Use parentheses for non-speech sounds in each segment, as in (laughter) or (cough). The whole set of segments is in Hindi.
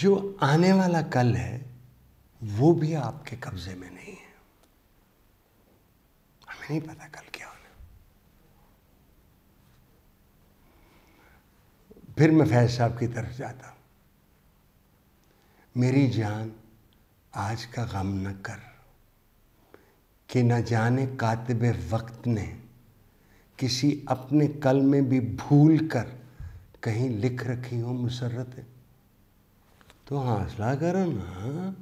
जो आने वाला कल है वो भी आपके कब्जे में नहीं है हमें नहीं पता कल क्या होना फिर मैं फैज साहब की तरफ जाता हूं मेरी जान आज का गम न कर कि न जाने कातब वक्त ने किसी अपने कल में भी भूल कर कहीं लिख रखी हो मुसरतें तो हौसला कर ना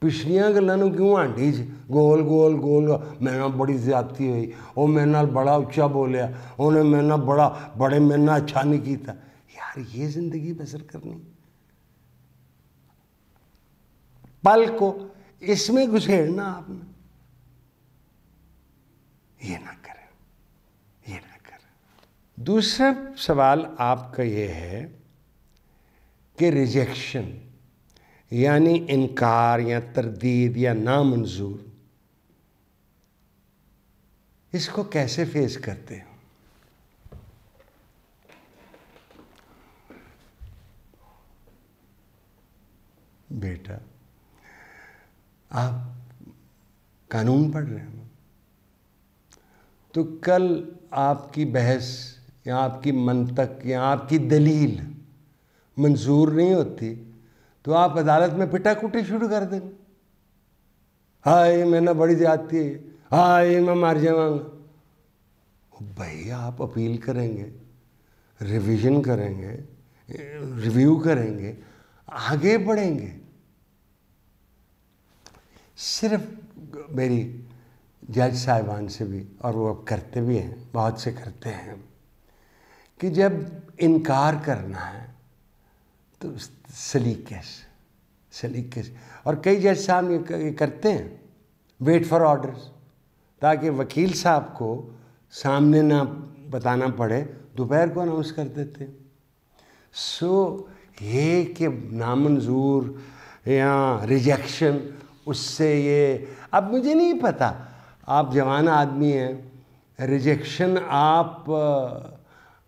पिछलिया गलों क्यों आंटी गोल गोल गोल मेरे बड़ी ज्यादती हुई वो मेरे ना बड़ा उच्चा बोलिया उन्हें मेरे ना बड़ा बड़े मेरे ना अच्छा नहीं किया यार ये जिंदगी बसर करनी पल को इसमें घुसेड़ना आपने ये ना करें ये ना करें दूसरा सवाल आपका ये है कि रिजेक्शन यानी इनकार या तरदीद या नामंजूर इसको कैसे फेस करते हो बेटा आप कानून पढ़ रहे हैं तो कल आपकी बहस या आपकी मंतक या आपकी दलील मंजूर नहीं होती तो आप अदालत में पिटा कुटी शुरू कर देंगे हाय ना बड़ी ज्यादती हाय मैं मार जाऊंगा भाई आप अपील करेंगे रिवीजन करेंगे रिव्यू करेंगे आगे बढ़ेंगे सिर्फ मेरी जज साहिबान से भी और वो अब करते भी हैं बहुत से करते हैं कि जब इनकार करना है तो सलीके से सलीके से और कई जज साहब ये करते हैं वेट फॉर ऑर्डर्स ताकि वकील साहब को सामने ना बताना पड़े दोपहर को अनाउंस कर देते हैं सो so, ये कि नामंजूर या रिजेक्शन उससे ये अब मुझे नहीं पता आप जवान आदमी हैं रिजेक्शन आप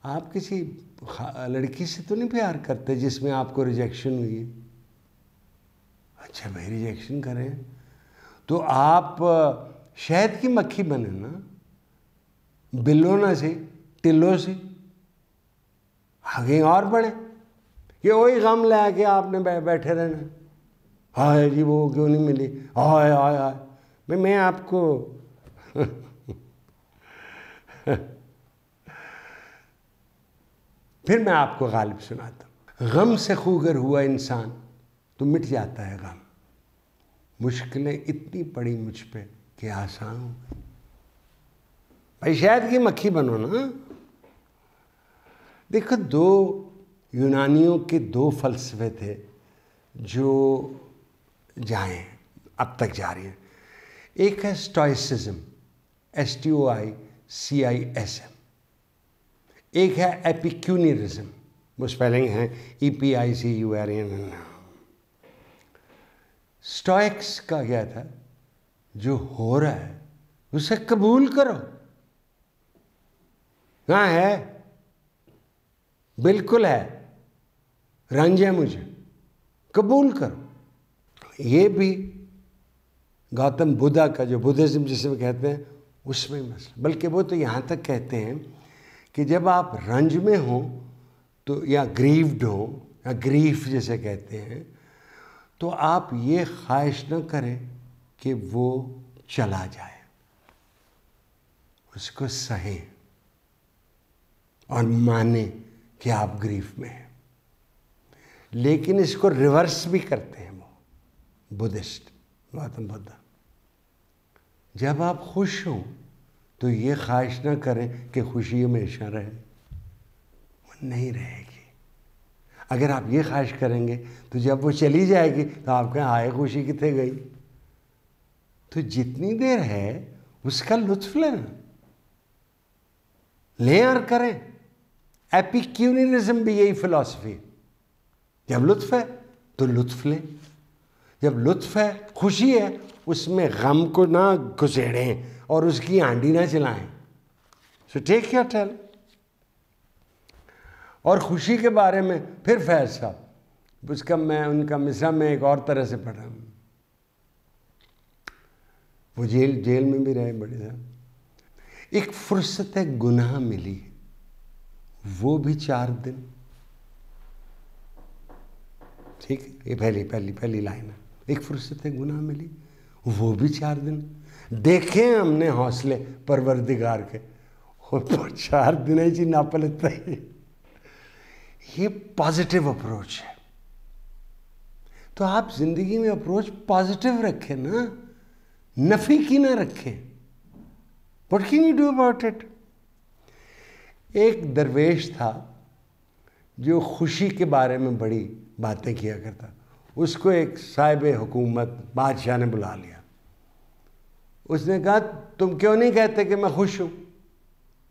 आप किसी हाँ, लड़की से तो नहीं प्यार करते जिसमें आपको रिजेक्शन हुई है अच्छा भाई रिजेक्शन करें तो आप शहद की मक्खी बने ना बिल्लो ना से टिल्लो से आगे और बढ़े ये वही गम ले के आपने बैठे रहना हाय जी वो क्यों नहीं मिली हाय हाय हाय मैं आपको (laughs) फिर मैं आपको गालिब सुनाता हूँ गम से खूगर हुआ इंसान तो मिट जाता है गम मुश्किलें इतनी पड़ी मुझ पर कि आसान हो गई भाई शायद की मक्खी बनो ना देखो दो यूनानियों के दो फलसफे थे जो जाए अब तक जा रहे हैं एक है stoicism S T O I C I S M एक है एपिक्यूनियरिज्म वो स्पेलिंग है E P I C U R N Stoics का क्या था जो हो रहा है उसे कबूल करो कहाँ है बिल्कुल है रंज है मुझे कबूल करो ये भी गौतम बुद्धा का जो बुद्धिज़्म जिसे कहते हैं उसमें मसला बल्कि वो तो यहाँ तक कहते हैं कि जब आप रंज में हो तो या ग्रीव्ड हो या ग्रीफ जैसे कहते हैं तो आप ये ख्वाहिश न करें कि वो चला जाए उसको सहें और माने कि आप ग्रीफ में हैं लेकिन इसको रिवर्स भी करते हैं वो बुद्धिस्ट गौतम बुद्ध जब आप खुश हों तो ये ख्वाहिश ना करें कि खुशी हमेशा रहे वो नहीं रहेगी अगर आप ये ख्वाहिश करेंगे तो जब वो चली जाएगी तो आपके आए खुशी कितने गई तो जितनी देर है उसका लुत्फ लेना लें और करें एपिक्यूनिज्म भी यही फिलॉसफी जब लुत्फ है तो लुत्फ लें जब लुत्फ है खुशी है उसमें गम को ना घुसेड़ें और उसकी आंडी ना चलाएं सो टेक योर टेल और खुशी के बारे में फिर फैज साहब उसका मैं उनका मिसरा में एक और तरह से पढ़ा हूँ वो जेल जेल में भी रहे बड़े साहब एक फुर्सत गुनाह मिली वो भी चार दिन ठीक ये पहली पहली पहली लाइन है एक फुर्सत गुनाह मिली वो भी चार दिन देखे हमने हौसले परवरदिगार के और तो चार दिन ही नापल ही ये पॉजिटिव अप्रोच है तो आप जिंदगी में अप्रोच पॉजिटिव रखें ना नफी की ना रखें what can you do about it एक दरवेश था जो खुशी के बारे में बड़ी बातें किया करता उसको एक साहिब हुकूमत बादशाह ने बुला लिया उसने कहा तुम क्यों नहीं कहते कि मैं खुश हूँ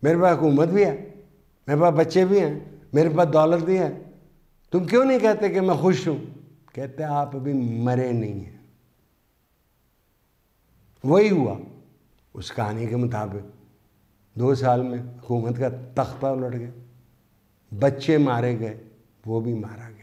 मेरे पास हुकूमत भी है मेरे पास बच्चे भी हैं मेरे पास दौलत भी है तुम क्यों नहीं कहते कि मैं खुश हूँ कहते आप अभी मरे नहीं हैं वही हुआ उस कहानी के मुताबिक दो साल में हुकूमत का तख्ता उलट गया बच्चे मारे गए वो भी मारा गया